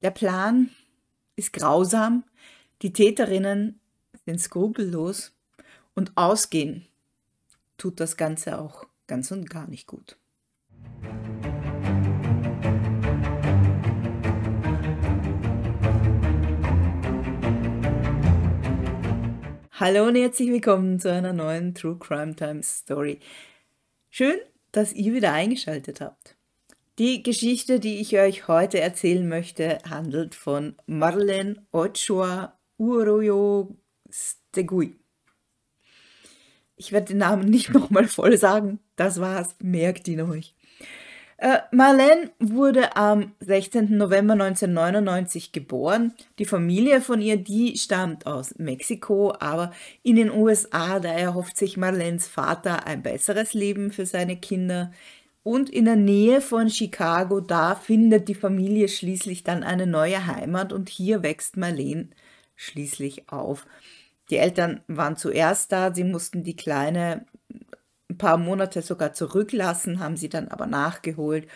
Der Plan ist grausam, die Täterinnen sind skrupellos und ausgehen tut das Ganze auch ganz und gar nicht gut. Hallo und herzlich willkommen zu einer neuen True Crime Time Story. Schön, dass ihr wieder eingeschaltet habt. Die Geschichte, die ich euch heute erzählen möchte, handelt von Marlene Ochoa Uroyo Stegui. Ich werde den Namen nicht nochmal voll sagen. Das war's. Merkt ihn euch. Äh, Marlene wurde am 16. November 1999 geboren. Die Familie von ihr, die stammt aus Mexiko, aber in den USA, da erhofft sich Marlens Vater ein besseres Leben für seine Kinder. Und in der Nähe von Chicago, da findet die Familie schließlich dann eine neue Heimat und hier wächst Marlene schließlich auf. Die Eltern waren zuerst da, sie mussten die Kleine ein paar Monate sogar zurücklassen, haben sie dann aber nachgeholt.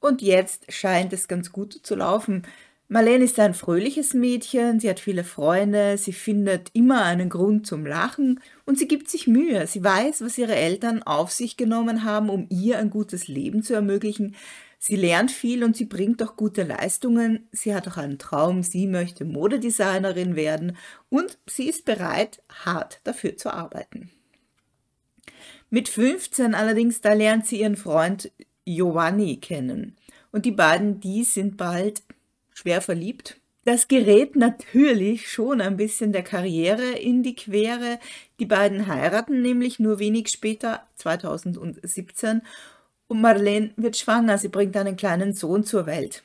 Und jetzt scheint es ganz gut zu laufen. Marlene ist ein fröhliches Mädchen, sie hat viele Freunde, sie findet immer einen Grund zum Lachen und sie gibt sich Mühe. Sie weiß, was ihre Eltern auf sich genommen haben, um ihr ein gutes Leben zu ermöglichen. Sie lernt viel und sie bringt auch gute Leistungen. Sie hat auch einen Traum, sie möchte Modedesignerin werden und sie ist bereit, hart dafür zu arbeiten. Mit 15 allerdings, da lernt sie ihren Freund Giovanni kennen. Und die beiden, die sind bald schwer verliebt. Das gerät natürlich schon ein bisschen der Karriere in die Quere. Die beiden heiraten nämlich nur wenig später, 2017, und Marlene wird schwanger. Sie bringt einen kleinen Sohn zur Welt.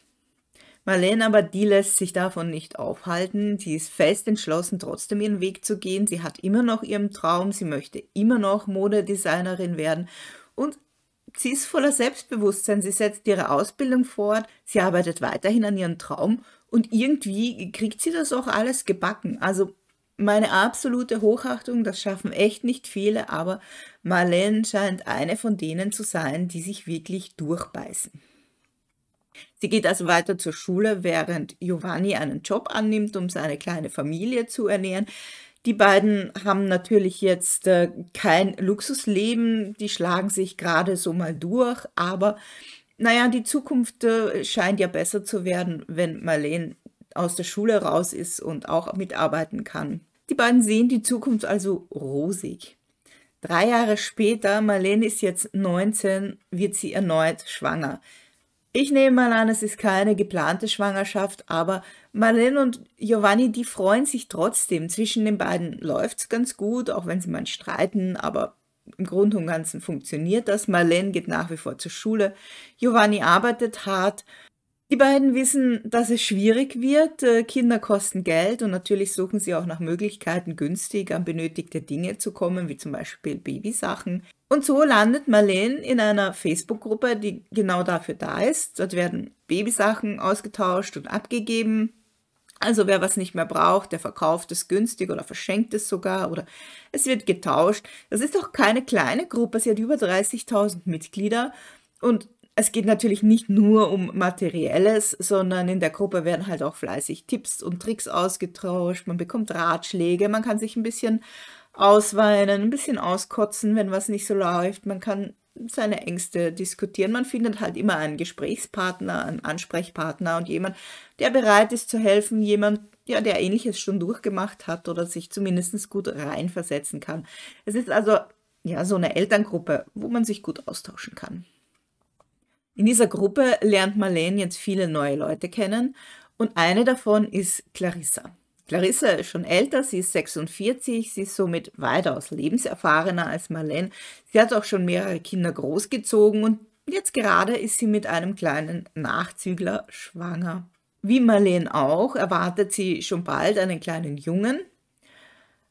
Marlene aber, die lässt sich davon nicht aufhalten. Sie ist fest entschlossen, trotzdem ihren Weg zu gehen. Sie hat immer noch ihren Traum. Sie möchte immer noch Modedesignerin werden. Und Sie ist voller Selbstbewusstsein, sie setzt ihre Ausbildung fort, sie arbeitet weiterhin an ihrem Traum und irgendwie kriegt sie das auch alles gebacken. Also meine absolute Hochachtung, das schaffen echt nicht viele, aber Marlene scheint eine von denen zu sein, die sich wirklich durchbeißen. Sie geht also weiter zur Schule, während Giovanni einen Job annimmt, um seine kleine Familie zu ernähren. Die beiden haben natürlich jetzt äh, kein Luxusleben, die schlagen sich gerade so mal durch, aber naja, die Zukunft äh, scheint ja besser zu werden, wenn Marlene aus der Schule raus ist und auch mitarbeiten kann. Die beiden sehen die Zukunft also rosig. Drei Jahre später, Marlene ist jetzt 19, wird sie erneut schwanger. Ich nehme mal an, es ist keine geplante Schwangerschaft, aber Marlene und Giovanni, die freuen sich trotzdem. Zwischen den beiden läuft es ganz gut, auch wenn sie mal streiten, aber im Grunde und Ganzen funktioniert das. Marlene geht nach wie vor zur Schule. Giovanni arbeitet hart. Die beiden wissen, dass es schwierig wird. Äh, Kinder kosten Geld und natürlich suchen sie auch nach Möglichkeiten, günstig an benötigte Dinge zu kommen, wie zum Beispiel Babysachen. Und so landet Marlene in einer Facebook-Gruppe, die genau dafür da ist. Dort werden Babysachen ausgetauscht und abgegeben. Also wer was nicht mehr braucht, der verkauft es günstig oder verschenkt es sogar oder es wird getauscht. Das ist doch keine kleine Gruppe, sie hat über 30.000 Mitglieder und es geht natürlich nicht nur um materielles, sondern in der Gruppe werden halt auch fleißig Tipps und Tricks ausgetauscht, man bekommt Ratschläge, man kann sich ein bisschen ausweinen, ein bisschen auskotzen, wenn was nicht so läuft. Man kann seine Ängste diskutieren. Man findet halt immer einen Gesprächspartner, einen Ansprechpartner und jemand, der bereit ist zu helfen, jemand, ja, der ähnliches schon durchgemacht hat oder sich zumindest gut reinversetzen kann. Es ist also ja so eine Elterngruppe, wo man sich gut austauschen kann. In dieser Gruppe lernt Marlene jetzt viele neue Leute kennen und eine davon ist Clarissa. Clarissa ist schon älter, sie ist 46, sie ist somit weitaus lebenserfahrener als Marlene. Sie hat auch schon mehrere Kinder großgezogen und jetzt gerade ist sie mit einem kleinen Nachzügler schwanger. Wie Marlene auch erwartet sie schon bald einen kleinen Jungen.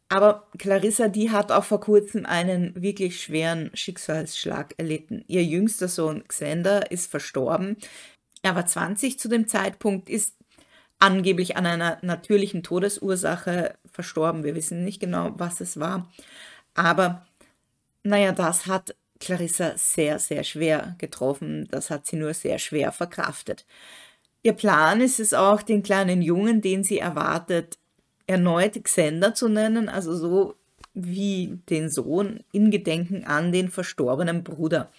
Aber Clarissa, die hat auch vor kurzem einen wirklich schweren Schicksalsschlag erlitten. Ihr jüngster Sohn Xander ist verstorben. Er war 20 zu dem Zeitpunkt, ist angeblich an einer natürlichen Todesursache verstorben. Wir wissen nicht genau, was es war. Aber naja, das hat Clarissa sehr, sehr schwer getroffen. Das hat sie nur sehr schwer verkraftet. Ihr Plan ist es auch, den kleinen Jungen, den sie erwartet, erneut Xander zu nennen, also so wie den Sohn in Gedenken an den verstorbenen Bruder.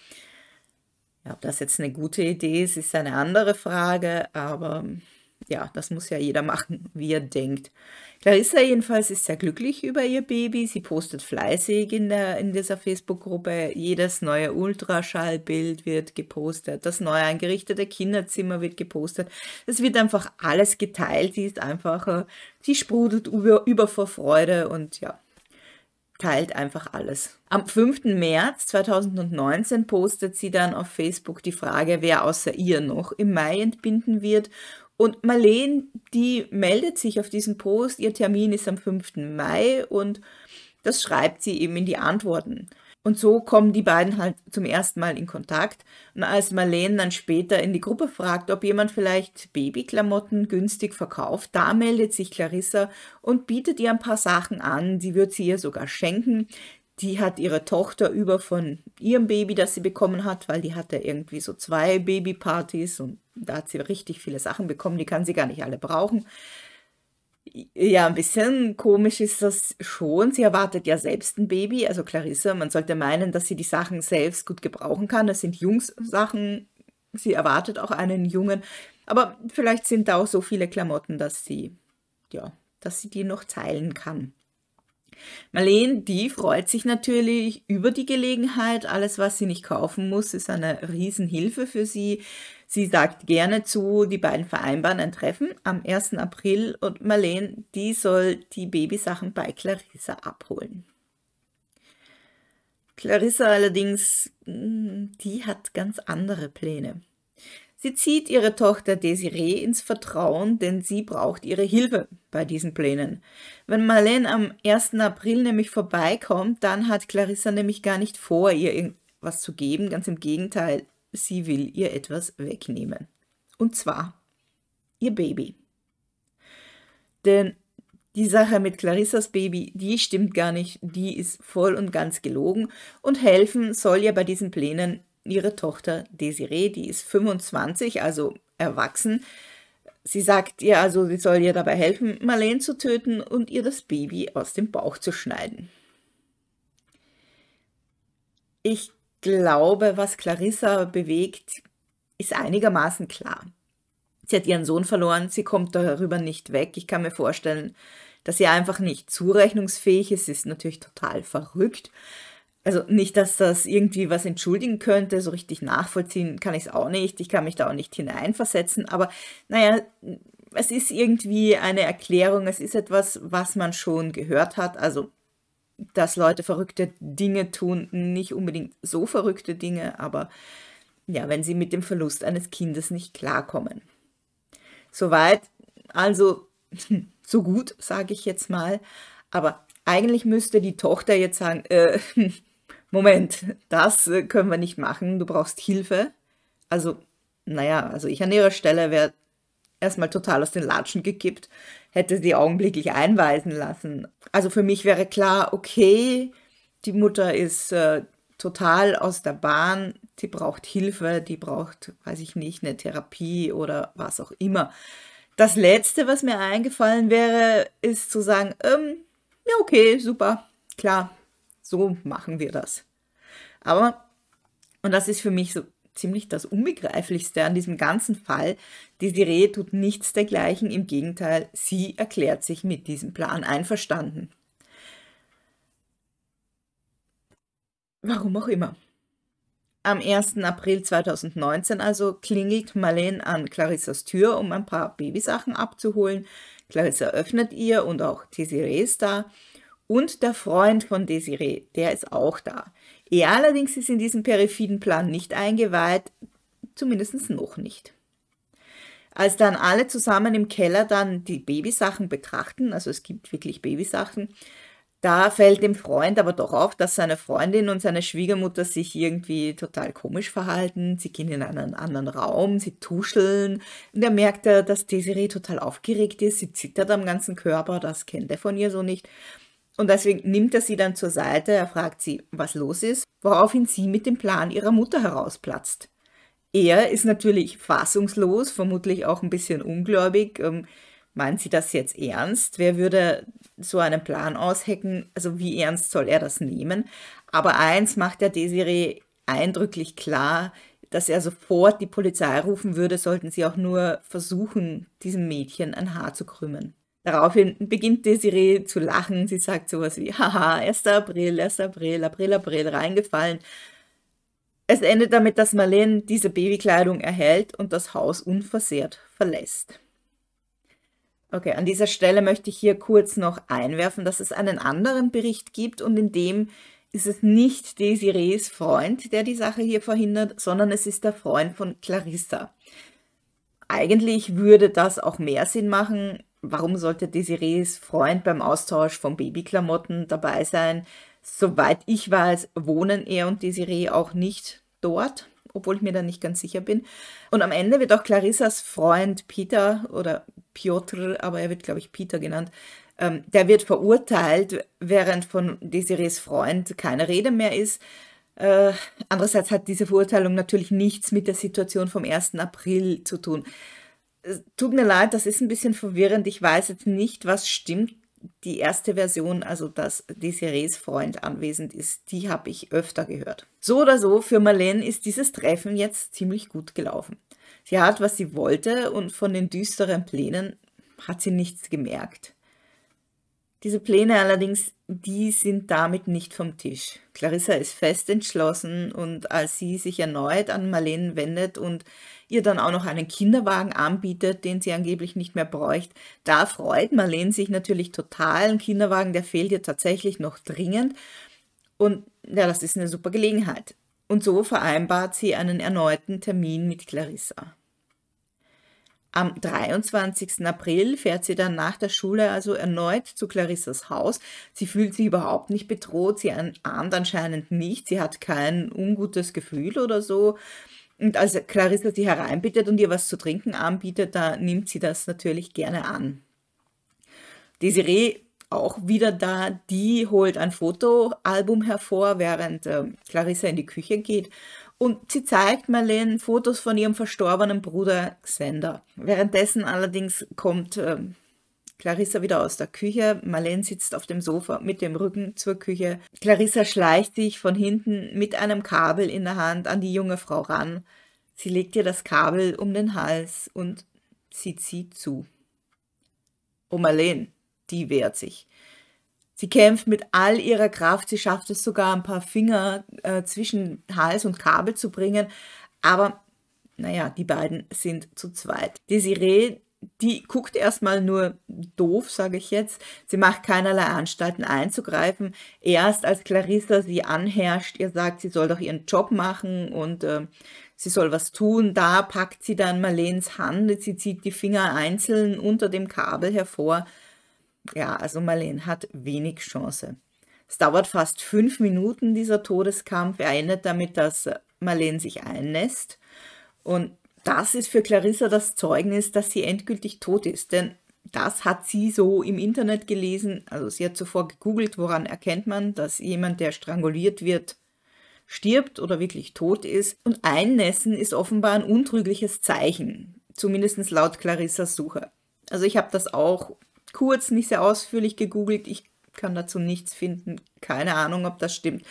Ja, ob das jetzt eine gute Idee ist, ist eine andere Frage, aber ja, das muss ja jeder machen, wie er denkt. Clarissa jedenfalls ist sehr glücklich über ihr Baby. Sie postet fleißig in, der, in dieser Facebook-Gruppe. Jedes neue Ultraschallbild wird gepostet. Das neu eingerichtete Kinderzimmer wird gepostet. Es wird einfach alles geteilt. Sie ist einfach, äh, sie sprudelt über, über vor Freude und ja, teilt einfach alles. Am 5. März 2019 postet sie dann auf Facebook die Frage, wer außer ihr noch im Mai entbinden wird und Marlene, die meldet sich auf diesen Post, ihr Termin ist am 5. Mai und das schreibt sie eben in die Antworten. Und so kommen die beiden halt zum ersten Mal in Kontakt. Und als Marlene dann später in die Gruppe fragt, ob jemand vielleicht Babyklamotten günstig verkauft, da meldet sich Clarissa und bietet ihr ein paar Sachen an. die wird sie ihr sogar schenken die hat ihre Tochter über von ihrem Baby, das sie bekommen hat, weil die hatte irgendwie so zwei Babypartys und da hat sie richtig viele Sachen bekommen, die kann sie gar nicht alle brauchen. Ja, ein bisschen komisch ist das schon. Sie erwartet ja selbst ein Baby, also Clarissa, man sollte meinen, dass sie die Sachen selbst gut gebrauchen kann. Das sind Jungs-Sachen, sie erwartet auch einen Jungen, aber vielleicht sind da auch so viele Klamotten, dass sie ja, dass sie die noch teilen kann. Marleen, die freut sich natürlich über die Gelegenheit. Alles, was sie nicht kaufen muss, ist eine Riesenhilfe für sie. Sie sagt gerne zu, die beiden vereinbaren ein Treffen am 1. April und Marleen, die soll die Babysachen bei Clarissa abholen. Clarissa allerdings, hm, die hat ganz andere Pläne. Sie zieht ihre Tochter Desiree ins Vertrauen, denn sie braucht ihre Hilfe bei diesen Plänen. Wenn Marlene am 1. April nämlich vorbeikommt, dann hat Clarissa nämlich gar nicht vor, ihr irgendwas zu geben. Ganz im Gegenteil, sie will ihr etwas wegnehmen. Und zwar ihr Baby. Denn die Sache mit Clarissas Baby, die stimmt gar nicht, die ist voll und ganz gelogen und helfen soll ja bei diesen Plänen ihre Tochter Desiree, die ist 25, also erwachsen. Sie sagt ihr also, sie soll ihr dabei helfen, Marlene zu töten und ihr das Baby aus dem Bauch zu schneiden. Ich glaube, was Clarissa bewegt, ist einigermaßen klar. Sie hat ihren Sohn verloren, sie kommt darüber nicht weg. Ich kann mir vorstellen, dass sie einfach nicht zurechnungsfähig ist, ist natürlich total verrückt also nicht, dass das irgendwie was entschuldigen könnte, so richtig nachvollziehen kann ich es auch nicht, ich kann mich da auch nicht hineinversetzen, aber naja, es ist irgendwie eine Erklärung, es ist etwas, was man schon gehört hat, also dass Leute verrückte Dinge tun, nicht unbedingt so verrückte Dinge, aber ja, wenn sie mit dem Verlust eines Kindes nicht klarkommen. Soweit, also hm, so gut, sage ich jetzt mal, aber eigentlich müsste die Tochter jetzt sagen, äh, Moment, das äh, können wir nicht machen, du brauchst Hilfe. Also, naja, also ich an ihrer Stelle wäre erstmal total aus den Latschen gekippt, hätte sie augenblicklich einweisen lassen. Also für mich wäre klar, okay, die Mutter ist äh, total aus der Bahn, sie braucht Hilfe, die braucht, weiß ich nicht, eine Therapie oder was auch immer. Das Letzte, was mir eingefallen wäre, ist zu sagen, ähm, ja, okay, super, klar, so machen wir das. Aber, und das ist für mich so ziemlich das Unbegreiflichste an diesem ganzen Fall, Desiree tut nichts dergleichen, im Gegenteil, sie erklärt sich mit diesem Plan einverstanden. Warum auch immer. Am 1. April 2019 also klingelt Marlene an Clarissas Tür, um ein paar Babysachen abzuholen. Clarissa öffnet ihr und auch Desiree ist da. Und der Freund von Desiree, der ist auch da. Er allerdings ist in diesen perfiden Plan nicht eingeweiht, zumindest noch nicht. Als dann alle zusammen im Keller dann die Babysachen betrachten, also es gibt wirklich Babysachen, da fällt dem Freund aber doch auf, dass seine Freundin und seine Schwiegermutter sich irgendwie total komisch verhalten. Sie gehen in einen anderen Raum, sie tuscheln. Und er merkt, dass Desiree total aufgeregt ist. Sie zittert am ganzen Körper, das kennt er von ihr so nicht. Und deswegen nimmt er sie dann zur Seite, er fragt sie, was los ist, woraufhin sie mit dem Plan ihrer Mutter herausplatzt. Er ist natürlich fassungslos, vermutlich auch ein bisschen ungläubig. Ähm, meint sie das jetzt ernst? Wer würde so einen Plan aushecken? Also wie ernst soll er das nehmen? Aber eins macht der Desiree eindrücklich klar, dass er sofort die Polizei rufen würde, sollten sie auch nur versuchen, diesem Mädchen ein Haar zu krümmen. Daraufhin beginnt Desiree zu lachen. Sie sagt sowas wie, haha, 1. April, 1. April, April, April, reingefallen. Es endet damit, dass Marlene diese Babykleidung erhält und das Haus unversehrt verlässt. Okay, an dieser Stelle möchte ich hier kurz noch einwerfen, dass es einen anderen Bericht gibt und in dem ist es nicht Desirees Freund, der die Sache hier verhindert, sondern es ist der Freund von Clarissa. Eigentlich würde das auch mehr Sinn machen, warum sollte Desirees Freund beim Austausch von Babyklamotten dabei sein? Soweit ich weiß, wohnen er und Desiree auch nicht dort, obwohl ich mir da nicht ganz sicher bin. Und am Ende wird auch Clarissas Freund Peter oder Piotr, aber er wird, glaube ich, Peter genannt, ähm, der wird verurteilt, während von Desirees Freund keine Rede mehr ist. Äh, andererseits hat diese Verurteilung natürlich nichts mit der Situation vom 1. April zu tun tut mir leid, das ist ein bisschen verwirrend. Ich weiß jetzt nicht, was stimmt. Die erste Version, also dass Desirees Freund anwesend ist, die habe ich öfter gehört. So oder so, für Marlene ist dieses Treffen jetzt ziemlich gut gelaufen. Sie hat, was sie wollte und von den düsteren Plänen hat sie nichts gemerkt. Diese Pläne allerdings, die sind damit nicht vom Tisch. Clarissa ist fest entschlossen und als sie sich erneut an Marlene wendet und ihr dann auch noch einen Kinderwagen anbietet, den sie angeblich nicht mehr bräucht. Da freut Marlene sich natürlich total. Ein Kinderwagen, der fehlt ihr tatsächlich noch dringend. Und ja, das ist eine super Gelegenheit. Und so vereinbart sie einen erneuten Termin mit Clarissa. Am 23. April fährt sie dann nach der Schule also erneut zu Clarissas Haus. Sie fühlt sich überhaupt nicht bedroht, sie ahnt anscheinend nicht, sie hat kein ungutes Gefühl oder so. Und als Clarissa sie hereinbittet und ihr was zu trinken anbietet, da nimmt sie das natürlich gerne an. Desiree auch wieder da, die holt ein Fotoalbum hervor, während äh, Clarissa in die Küche geht. Und sie zeigt Marlene Fotos von ihrem verstorbenen Bruder Xander. Währenddessen allerdings kommt äh, Clarissa wieder aus der Küche. Marlene sitzt auf dem Sofa mit dem Rücken zur Küche. Clarissa schleicht sich von hinten mit einem Kabel in der Hand an die junge Frau ran. Sie legt ihr das Kabel um den Hals und zieht sie zu. Oh Marlene, die wehrt sich. Sie kämpft mit all ihrer Kraft, sie schafft es sogar, ein paar Finger äh, zwischen Hals und Kabel zu bringen, aber naja, die beiden sind zu zweit. Desiree die guckt erstmal nur doof, sage ich jetzt. Sie macht keinerlei Anstalten einzugreifen. Erst als Clarissa sie anherrscht, ihr sagt, sie soll doch ihren Job machen und äh, sie soll was tun, da packt sie dann Marleens Hand, sie zieht die Finger einzeln unter dem Kabel hervor. Ja, also Marlene hat wenig Chance. Es dauert fast fünf Minuten, dieser Todeskampf. Er endet damit, dass Marlene sich einnässt. Und das ist für Clarissa das Zeugnis, dass sie endgültig tot ist, denn das hat sie so im Internet gelesen. Also sie hat zuvor gegoogelt, woran erkennt man, dass jemand, der stranguliert wird, stirbt oder wirklich tot ist. Und Einnässen ist offenbar ein untrügliches Zeichen, zumindest laut Clarissas Suche. Also ich habe das auch kurz, nicht sehr ausführlich gegoogelt. Ich kann dazu nichts finden. Keine Ahnung, ob das stimmt.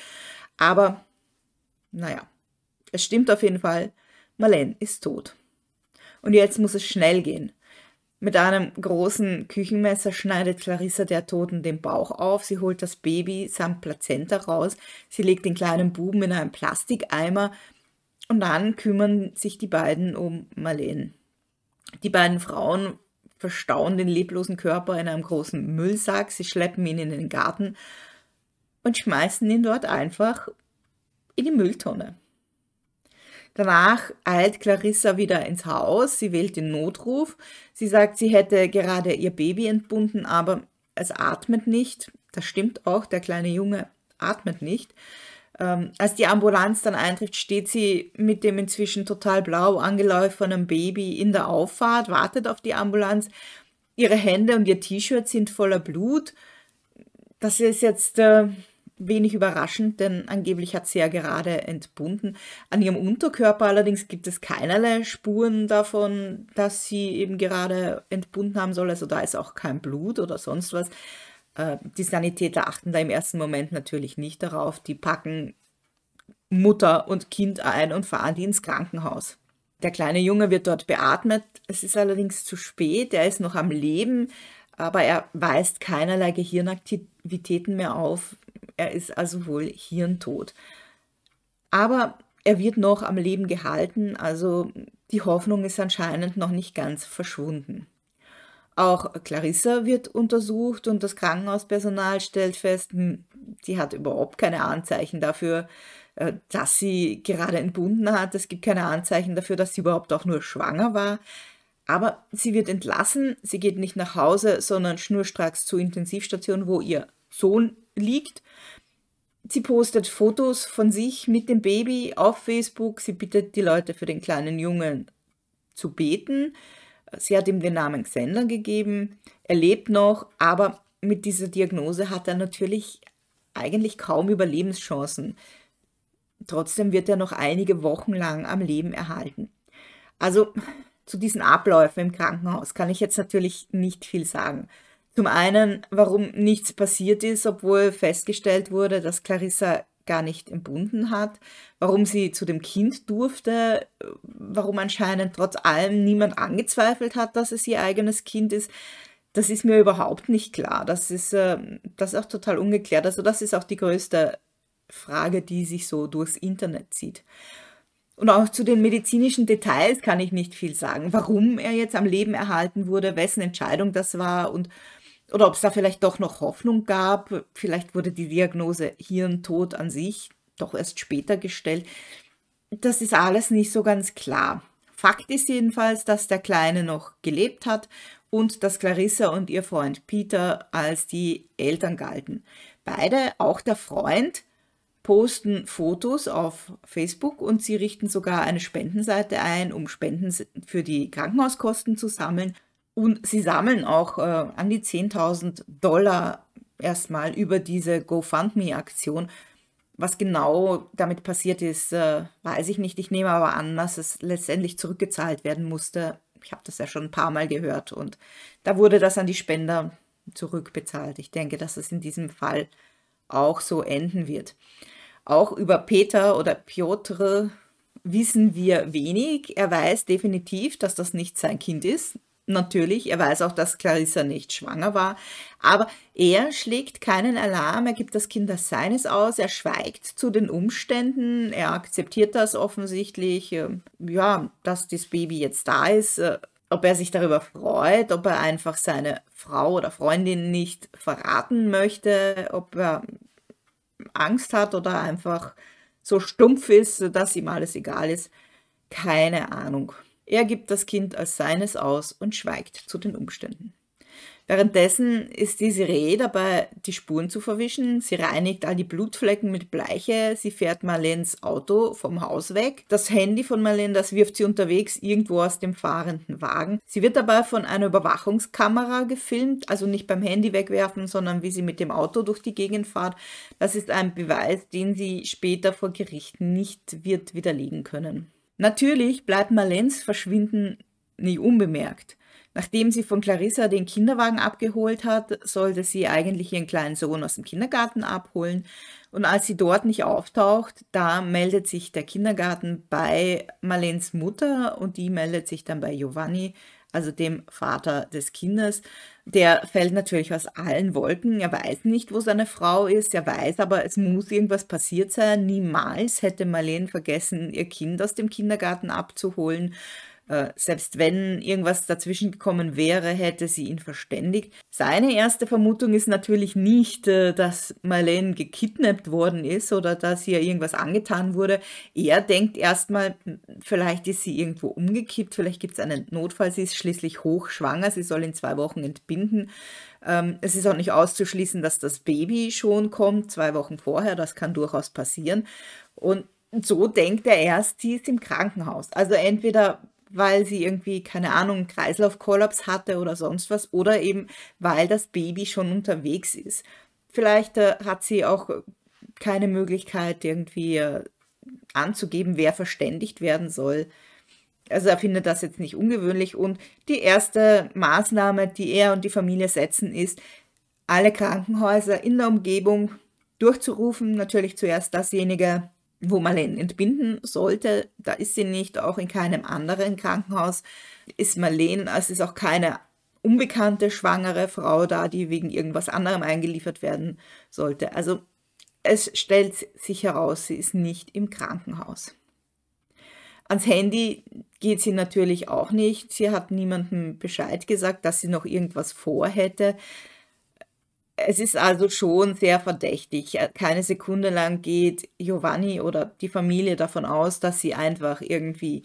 Aber naja, es stimmt auf jeden Fall. Marlene ist tot. Und jetzt muss es schnell gehen. Mit einem großen Küchenmesser schneidet Clarissa der Toten den Bauch auf, sie holt das Baby samt Plazenta raus, sie legt den kleinen Buben in einen Plastikeimer und dann kümmern sich die beiden um Marlene. Die beiden Frauen verstauen den leblosen Körper in einem großen Müllsack, sie schleppen ihn in den Garten und schmeißen ihn dort einfach in die Mülltonne. Danach eilt Clarissa wieder ins Haus, sie wählt den Notruf. Sie sagt, sie hätte gerade ihr Baby entbunden, aber es atmet nicht. Das stimmt auch, der kleine Junge atmet nicht. Ähm, als die Ambulanz dann eintrifft, steht sie mit dem inzwischen total blau angelaufenen Baby in der Auffahrt, wartet auf die Ambulanz. Ihre Hände und ihr T-Shirt sind voller Blut. Das ist jetzt äh, Wenig überraschend, denn angeblich hat sie ja gerade entbunden. An ihrem Unterkörper allerdings gibt es keinerlei Spuren davon, dass sie eben gerade entbunden haben soll. Also da ist auch kein Blut oder sonst was. Äh, die Sanitäter achten da im ersten Moment natürlich nicht darauf. Die packen Mutter und Kind ein und fahren die ins Krankenhaus. Der kleine Junge wird dort beatmet. Es ist allerdings zu spät. Er ist noch am Leben, aber er weist keinerlei Gehirnaktivitäten mehr auf er ist also wohl hirntot. Aber er wird noch am Leben gehalten, also die Hoffnung ist anscheinend noch nicht ganz verschwunden. Auch Clarissa wird untersucht und das Krankenhauspersonal stellt fest, sie hm, hat überhaupt keine Anzeichen dafür, äh, dass sie gerade entbunden hat. Es gibt keine Anzeichen dafür, dass sie überhaupt auch nur schwanger war. Aber sie wird entlassen, sie geht nicht nach Hause, sondern schnurstracks zur Intensivstation, wo ihr Sohn liegt. Sie postet Fotos von sich mit dem Baby auf Facebook. Sie bittet die Leute für den kleinen Jungen zu beten. Sie hat ihm den Namen Xander gegeben. Er lebt noch, aber mit dieser Diagnose hat er natürlich eigentlich kaum Überlebenschancen. Trotzdem wird er noch einige Wochen lang am Leben erhalten. Also zu diesen Abläufen im Krankenhaus kann ich jetzt natürlich nicht viel sagen. Zum einen, warum nichts passiert ist, obwohl festgestellt wurde, dass Clarissa gar nicht entbunden hat, warum sie zu dem Kind durfte, warum anscheinend trotz allem niemand angezweifelt hat, dass es ihr eigenes Kind ist. Das ist mir überhaupt nicht klar. Das ist, ähm, das ist auch total ungeklärt. Also das ist auch die größte Frage, die sich so durchs Internet zieht. Und auch zu den medizinischen Details kann ich nicht viel sagen. Warum er jetzt am Leben erhalten wurde, wessen Entscheidung das war und oder ob es da vielleicht doch noch Hoffnung gab. Vielleicht wurde die Diagnose Hirntod an sich doch erst später gestellt. Das ist alles nicht so ganz klar. Fakt ist jedenfalls, dass der Kleine noch gelebt hat und dass Clarissa und ihr Freund Peter als die Eltern galten. Beide, auch der Freund, posten Fotos auf Facebook und sie richten sogar eine Spendenseite ein, um Spenden für die Krankenhauskosten zu sammeln. Und sie sammeln auch äh, an die 10.000 Dollar erstmal über diese GoFundMe-Aktion. Was genau damit passiert ist, äh, weiß ich nicht. Ich nehme aber an, dass es letztendlich zurückgezahlt werden musste. Ich habe das ja schon ein paar Mal gehört und da wurde das an die Spender zurückbezahlt. Ich denke, dass es in diesem Fall auch so enden wird. Auch über Peter oder Piotr wissen wir wenig. Er weiß definitiv, dass das nicht sein Kind ist Natürlich, er weiß auch, dass Clarissa nicht schwanger war, aber er schlägt keinen Alarm, er gibt das Kind als seines aus, er schweigt zu den Umständen, er akzeptiert das offensichtlich, ähm, ja, dass das Baby jetzt da ist, äh, ob er sich darüber freut, ob er einfach seine Frau oder Freundin nicht verraten möchte, ob er ähm, Angst hat oder einfach so stumpf ist, dass ihm alles egal ist, keine Ahnung. Er gibt das Kind als seines aus und schweigt zu den Umständen. Währenddessen ist diese Reh dabei, die Spuren zu verwischen. Sie reinigt all die Blutflecken mit Bleiche. Sie fährt Marlens Auto vom Haus weg. Das Handy von Marlene, das wirft sie unterwegs irgendwo aus dem fahrenden Wagen. Sie wird dabei von einer Überwachungskamera gefilmt. Also nicht beim Handy wegwerfen, sondern wie sie mit dem Auto durch die Gegend fährt. Das ist ein Beweis, den sie später vor Gericht nicht wird widerlegen können. Natürlich bleibt Marlens Verschwinden nie unbemerkt. Nachdem sie von Clarissa den Kinderwagen abgeholt hat, sollte sie eigentlich ihren kleinen Sohn aus dem Kindergarten abholen. Und als sie dort nicht auftaucht, da meldet sich der Kindergarten bei Marlens Mutter und die meldet sich dann bei Giovanni, also dem Vater des Kindes. Der fällt natürlich aus allen Wolken. Er weiß nicht, wo seine Frau ist. Er weiß aber, es muss irgendwas passiert sein. Niemals hätte Marlene vergessen, ihr Kind aus dem Kindergarten abzuholen. Äh, selbst wenn irgendwas dazwischen gekommen wäre, hätte sie ihn verständigt. Seine erste Vermutung ist natürlich nicht, äh, dass Marlene gekidnappt worden ist oder dass ihr irgendwas angetan wurde. Er denkt erstmal, hm, vielleicht ist sie irgendwo umgekippt, vielleicht gibt es einen Notfall. Sie ist schließlich hochschwanger, sie soll in zwei Wochen entbinden. Ähm, es ist auch nicht auszuschließen, dass das Baby schon kommt, zwei Wochen vorher, das kann durchaus passieren. Und so denkt er erst, sie ist im Krankenhaus. Also entweder weil sie irgendwie, keine Ahnung, Kreislaufkollaps hatte oder sonst was oder eben weil das Baby schon unterwegs ist. Vielleicht äh, hat sie auch keine Möglichkeit irgendwie äh, anzugeben, wer verständigt werden soll. Also er findet das jetzt nicht ungewöhnlich und die erste Maßnahme, die er und die Familie setzen, ist, alle Krankenhäuser in der Umgebung durchzurufen, natürlich zuerst dasjenige, wo man entbinden sollte. Da ist sie nicht, auch in keinem anderen Krankenhaus ist Marlene, also es ist auch keine unbekannte schwangere Frau da, die wegen irgendwas anderem eingeliefert werden sollte. Also es stellt sich heraus, sie ist nicht im Krankenhaus. Ans Handy geht sie natürlich auch nicht. Sie hat niemandem Bescheid gesagt, dass sie noch irgendwas vorhätte. Es ist also schon sehr verdächtig. Äh, keine Sekunde lang geht Giovanni oder die Familie davon aus, dass sie einfach irgendwie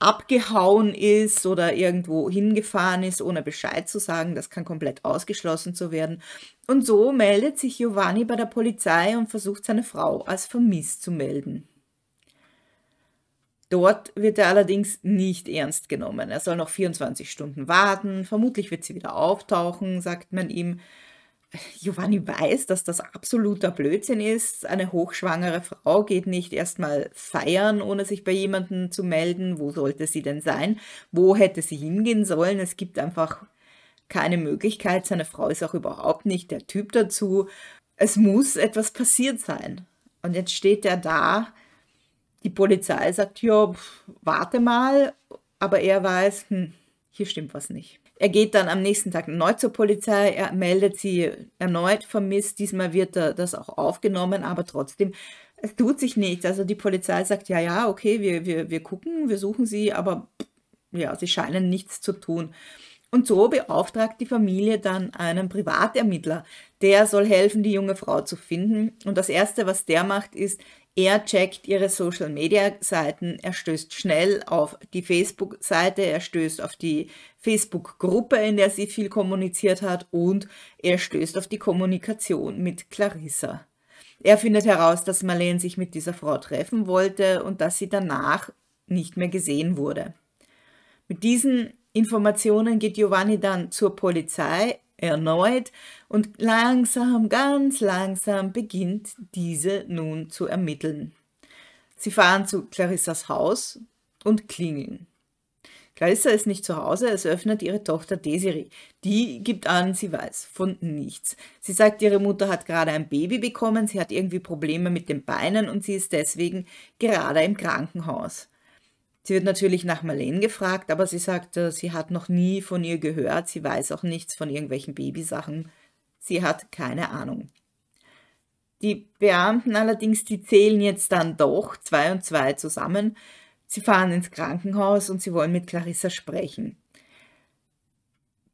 abgehauen ist oder irgendwo hingefahren ist, ohne Bescheid zu sagen. Das kann komplett ausgeschlossen zu werden. Und so meldet sich Giovanni bei der Polizei und versucht seine Frau als vermisst zu melden. Dort wird er allerdings nicht ernst genommen. Er soll noch 24 Stunden warten. Vermutlich wird sie wieder auftauchen, sagt man ihm. Giovanni weiß, dass das absoluter Blödsinn ist. Eine hochschwangere Frau geht nicht erstmal feiern, ohne sich bei jemandem zu melden. Wo sollte sie denn sein? Wo hätte sie hingehen sollen? Es gibt einfach keine Möglichkeit. Seine Frau ist auch überhaupt nicht der Typ dazu. Es muss etwas passiert sein. Und jetzt steht er da. Die Polizei sagt, ja, warte mal. Aber er weiß, hm, hier stimmt was nicht. Er geht dann am nächsten Tag neu zur Polizei, er meldet sie erneut vermisst. Diesmal wird das auch aufgenommen, aber trotzdem, es tut sich nichts. Also die Polizei sagt, ja, ja, okay, wir, wir, wir gucken, wir suchen sie, aber ja, sie scheinen nichts zu tun. Und so beauftragt die Familie dann einen Privatermittler. Der soll helfen, die junge Frau zu finden. Und das Erste, was der macht, ist, er checkt ihre Social-Media-Seiten, er stößt schnell auf die Facebook-Seite, er stößt auf die Facebook-Gruppe, in der sie viel kommuniziert hat und er stößt auf die Kommunikation mit Clarissa. Er findet heraus, dass Marlene sich mit dieser Frau treffen wollte und dass sie danach nicht mehr gesehen wurde. Mit diesen Informationen geht Giovanni dann zur Polizei, erneut und langsam, ganz langsam beginnt diese nun zu ermitteln. Sie fahren zu Clarissas Haus und klingeln. Clarissa ist nicht zu Hause, es öffnet ihre Tochter Desiree. Die gibt an, sie weiß von nichts. Sie sagt, ihre Mutter hat gerade ein Baby bekommen, sie hat irgendwie Probleme mit den Beinen und sie ist deswegen gerade im Krankenhaus. Sie wird natürlich nach Marlene gefragt, aber sie sagt, äh, sie hat noch nie von ihr gehört, sie weiß auch nichts von irgendwelchen Babysachen, sie hat keine Ahnung. Die Beamten allerdings, die zählen jetzt dann doch zwei und zwei zusammen. Sie fahren ins Krankenhaus und sie wollen mit Clarissa sprechen.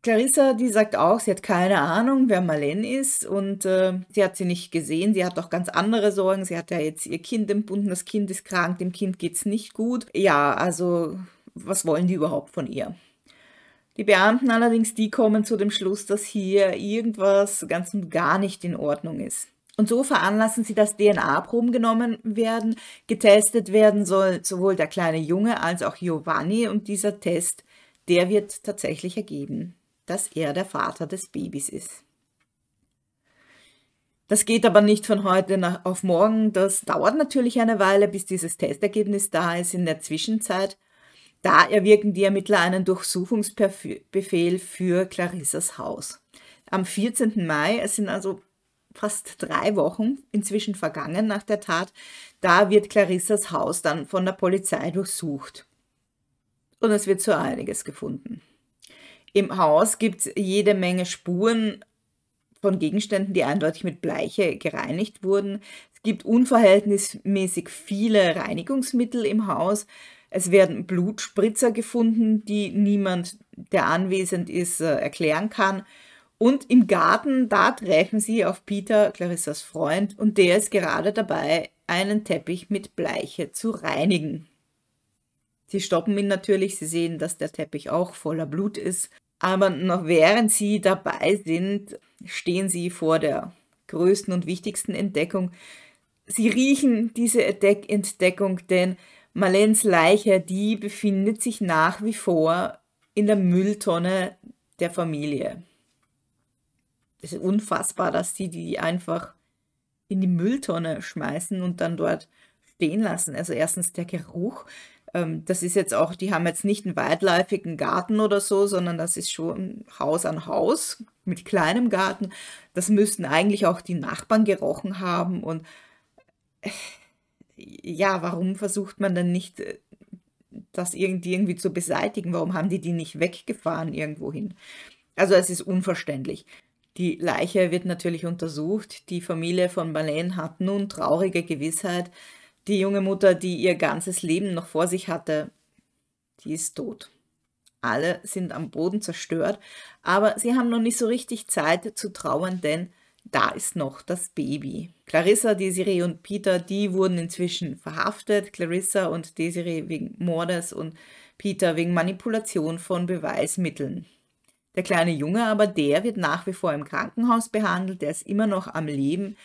Clarissa, die sagt auch, sie hat keine Ahnung, wer Marlene ist und äh, sie hat sie nicht gesehen. Sie hat auch ganz andere Sorgen. Sie hat ja jetzt ihr Kind entbunden, das Kind ist krank, dem Kind geht es nicht gut. Ja, also was wollen die überhaupt von ihr? Die Beamten allerdings, die kommen zu dem Schluss, dass hier irgendwas ganz und gar nicht in Ordnung ist. Und so veranlassen sie, dass DNA-Proben genommen werden, getestet werden soll, sowohl der kleine Junge als auch Giovanni und dieser Test, der wird tatsächlich ergeben dass er der Vater des Babys ist. Das geht aber nicht von heute auf morgen. Das dauert natürlich eine Weile, bis dieses Testergebnis da ist. In der Zwischenzeit, da erwirken die Ermittler einen Durchsuchungsbefehl für Clarissas Haus. Am 14. Mai, es sind also fast drei Wochen inzwischen vergangen nach der Tat, da wird Clarissas Haus dann von der Polizei durchsucht. Und es wird so einiges gefunden. Im Haus gibt es jede Menge Spuren von Gegenständen, die eindeutig mit Bleiche gereinigt wurden. Es gibt unverhältnismäßig viele Reinigungsmittel im Haus. Es werden Blutspritzer gefunden, die niemand, der anwesend ist, äh, erklären kann. Und im Garten, da treffen sie auf Peter, Clarissas Freund, und der ist gerade dabei, einen Teppich mit Bleiche zu reinigen. Sie stoppen ihn natürlich, sie sehen, dass der Teppich auch voller Blut ist aber noch während sie dabei sind, stehen sie vor der größten und wichtigsten Entdeckung. Sie riechen diese Entdeckung, denn Marlens Leiche, die befindet sich nach wie vor in der Mülltonne der Familie. Es ist unfassbar, dass sie die einfach in die Mülltonne schmeißen und dann dort stehen lassen. Also erstens der Geruch, ähm, das ist jetzt auch, die haben jetzt nicht einen weitläufigen Garten oder so, sondern das ist schon Haus an Haus mit kleinem Garten. Das müssten eigentlich auch die Nachbarn gerochen haben und äh, ja, warum versucht man denn nicht, äh, das irgendwie, irgendwie zu beseitigen? Warum haben die die nicht weggefahren irgendwo hin? Also es ist unverständlich. Die Leiche wird natürlich untersucht. Die Familie von Marlene hat nun traurige Gewissheit, die junge Mutter, die ihr ganzes Leben noch vor sich hatte, die ist tot. Alle sind am Boden zerstört, aber sie haben noch nicht so richtig Zeit zu trauern, denn da ist noch das Baby. Clarissa, Desiree und Peter, die wurden inzwischen verhaftet. Clarissa und Desiree wegen Mordes und Peter wegen Manipulation von Beweismitteln. Der kleine Junge aber, der wird nach wie vor im Krankenhaus behandelt, der ist immer noch am Leben.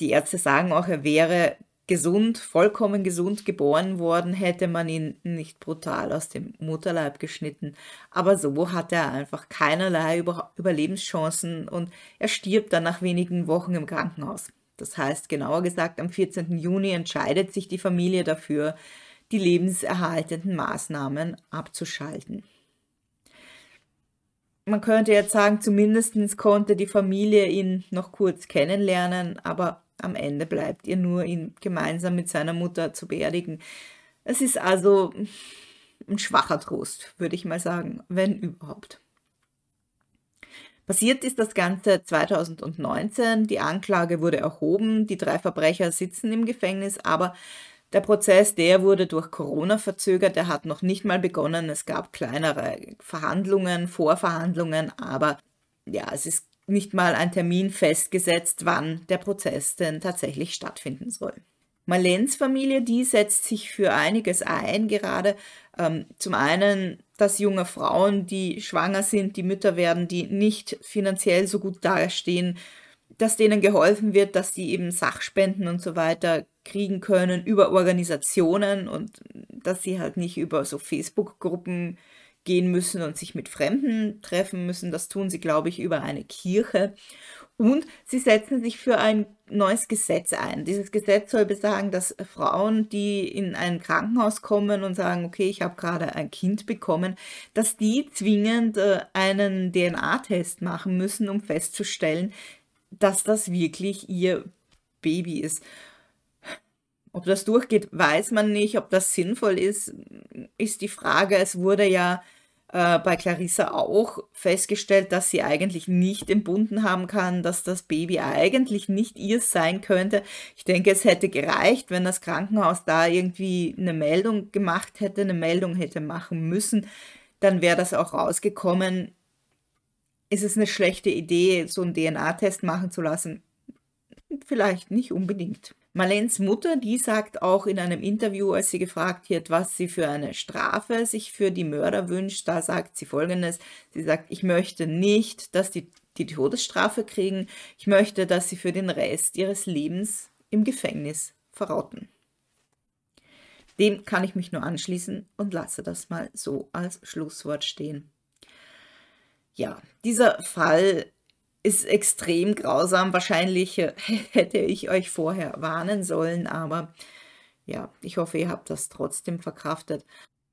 Die Ärzte sagen auch, er wäre gesund, vollkommen gesund geboren worden, hätte man ihn nicht brutal aus dem Mutterleib geschnitten. Aber so hat er einfach keinerlei Über Überlebenschancen und er stirbt dann nach wenigen Wochen im Krankenhaus. Das heißt, genauer gesagt, am 14. Juni entscheidet sich die Familie dafür, die lebenserhaltenden Maßnahmen abzuschalten. Man könnte jetzt sagen, zumindest konnte die Familie ihn noch kurz kennenlernen, aber am Ende bleibt ihr nur, ihn gemeinsam mit seiner Mutter zu beerdigen. Es ist also ein schwacher Trost, würde ich mal sagen, wenn überhaupt. Passiert ist das Ganze 2019. Die Anklage wurde erhoben. Die drei Verbrecher sitzen im Gefängnis, aber der Prozess, der wurde durch Corona verzögert. Der hat noch nicht mal begonnen. Es gab kleinere Verhandlungen, Vorverhandlungen, aber ja, es ist nicht mal ein Termin festgesetzt, wann der Prozess denn tatsächlich stattfinden soll. Marlens Familie, die setzt sich für einiges ein, gerade ähm, zum einen, dass junge Frauen, die schwanger sind, die Mütter werden, die nicht finanziell so gut dastehen, dass denen geholfen wird, dass sie eben Sachspenden und so weiter kriegen können über Organisationen und dass sie halt nicht über so Facebook-Gruppen gehen müssen und sich mit Fremden treffen müssen. Das tun sie, glaube ich, über eine Kirche. Und sie setzen sich für ein neues Gesetz ein. Dieses Gesetz soll besagen, dass Frauen, die in ein Krankenhaus kommen und sagen, okay, ich habe gerade ein Kind bekommen, dass die zwingend äh, einen DNA-Test machen müssen, um festzustellen, dass das wirklich ihr Baby ist. Ob das durchgeht, weiß man nicht. Ob das sinnvoll ist, ist die Frage. Es wurde ja äh, bei Clarissa auch festgestellt, dass sie eigentlich nicht entbunden haben kann, dass das Baby eigentlich nicht ihr sein könnte. Ich denke, es hätte gereicht, wenn das Krankenhaus da irgendwie eine Meldung gemacht hätte, eine Meldung hätte machen müssen, dann wäre das auch rausgekommen. Ist es eine schlechte Idee, so einen DNA-Test machen zu lassen? Vielleicht nicht unbedingt. Marlens Mutter, die sagt auch in einem Interview, als sie gefragt wird, was sie für eine Strafe sich für die Mörder wünscht, da sagt sie Folgendes. Sie sagt, ich möchte nicht, dass die die Todesstrafe kriegen. Ich möchte, dass sie für den Rest ihres Lebens im Gefängnis verrauten. Dem kann ich mich nur anschließen und lasse das mal so als Schlusswort stehen. Ja, dieser Fall ist extrem grausam. Wahrscheinlich äh, hätte ich euch vorher warnen sollen, aber ja, ich hoffe, ihr habt das trotzdem verkraftet.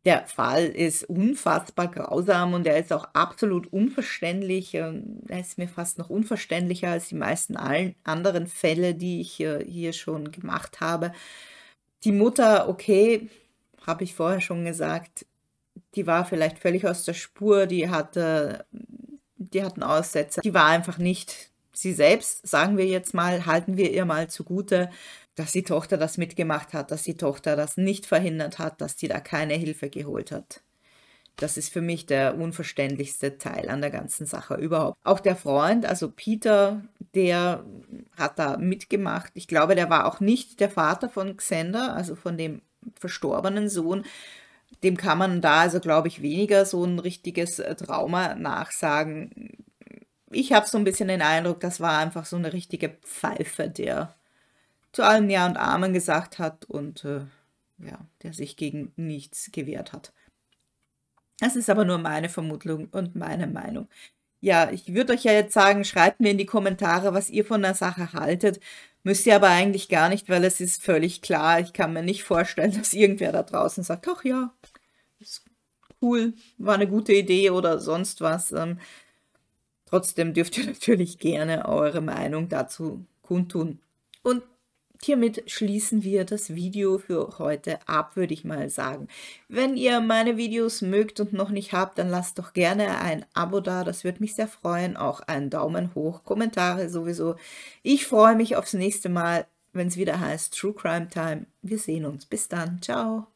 Der Fall ist unfassbar grausam und er ist auch absolut unverständlich. Ähm, er ist mir fast noch unverständlicher als die meisten anderen Fälle, die ich äh, hier schon gemacht habe. Die Mutter, okay, habe ich vorher schon gesagt, die war vielleicht völlig aus der Spur, die hatte die hatten Aussätze. Die war einfach nicht sie selbst, sagen wir jetzt mal, halten wir ihr mal zugute, dass die Tochter das mitgemacht hat, dass die Tochter das nicht verhindert hat, dass die da keine Hilfe geholt hat. Das ist für mich der unverständlichste Teil an der ganzen Sache überhaupt. Auch der Freund, also Peter, der hat da mitgemacht. Ich glaube, der war auch nicht der Vater von Xander, also von dem verstorbenen Sohn, dem kann man da also, glaube ich, weniger so ein richtiges äh, Trauma nachsagen. Ich habe so ein bisschen den Eindruck, das war einfach so eine richtige Pfeife, der zu allem Ja und Amen gesagt hat und äh, ja, der sich gegen nichts gewehrt hat. Das ist aber nur meine Vermutung und meine Meinung ja, ich würde euch ja jetzt sagen, schreibt mir in die Kommentare, was ihr von der Sache haltet. Müsst ihr aber eigentlich gar nicht, weil es ist völlig klar. Ich kann mir nicht vorstellen, dass irgendwer da draußen sagt, ach ja, ist cool, war eine gute Idee oder sonst was. Ähm, trotzdem dürft ihr natürlich gerne eure Meinung dazu kundtun. Und Hiermit schließen wir das Video für heute ab, würde ich mal sagen. Wenn ihr meine Videos mögt und noch nicht habt, dann lasst doch gerne ein Abo da, das würde mich sehr freuen. Auch einen Daumen hoch, Kommentare sowieso. Ich freue mich aufs nächste Mal, wenn es wieder heißt True Crime Time. Wir sehen uns. Bis dann. Ciao.